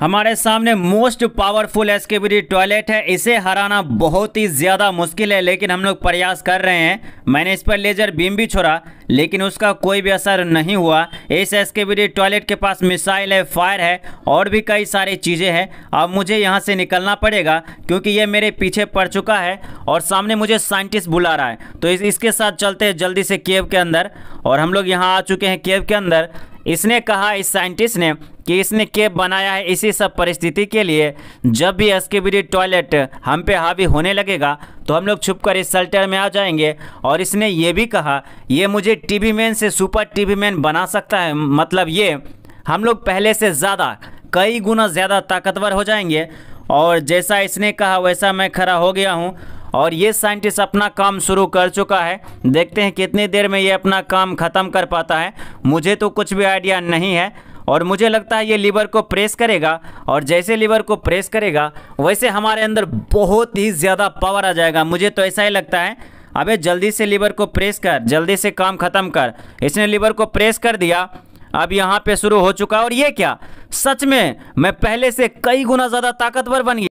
हमारे सामने most powerful एसकेबीडी toilet है इसे हराना बहुत ही ज़्यादा मुश्किल है लेकिन हम लोग प्रयास कर रहे हैं मैंने इस पर लेजर बीम भी छोड़ा लेकिन उसका कोई भी असर नहीं हुआ इस एसकेबीडी टॉयलेट के पास मिसाइल है फायर है और भी कई सारी चीज़ें हैं अब मुझे यहाँ से निकलना पड़ेगा क्योंकि ये मेरे पीछे पड़ चुका है और सामने मुझे साइंटिस्ट बुला रहा है तो इस, इसके साथ चलते हैं जल्दी से केव के अंदर और हम लोग यहाँ आ चुके हैं केव के अंदर इसने कहा इस साइंटिस्ट ने कि इसने केप बनाया है इसी सब परिस्थिति के लिए जब भी एस्केबिडी टॉयलेट हम पे हावी होने लगेगा तो हम लोग छुपकर इस शल्टर में आ जाएंगे और इसने ये भी कहा ये मुझे टीवी मैन से सुपर टीवी मैन बना सकता है मतलब ये हम लोग पहले से ज़्यादा कई गुना ज़्यादा ताकतवर हो जाएंगे और जैसा इसने कहा वैसा मैं खड़ा हो गया हूँ और ये साइंटिस्ट अपना काम शुरू कर चुका है देखते हैं कितनी देर में ये अपना काम ख़त्म कर पाता है मुझे तो कुछ भी आइडिया नहीं है और मुझे लगता है ये लीवर को प्रेस करेगा और जैसे लीवर को प्रेस करेगा वैसे हमारे अंदर बहुत ही ज़्यादा पावर आ जाएगा मुझे तो ऐसा ही लगता है अबे जल्दी से लीवर को प्रेस कर जल्दी से काम ख़त्म कर इसने लीवर को प्रेस कर दिया अब यहाँ पे शुरू हो चुका और ये क्या सच में मैं पहले से कई गुना ज़्यादा ताकतवर बन गया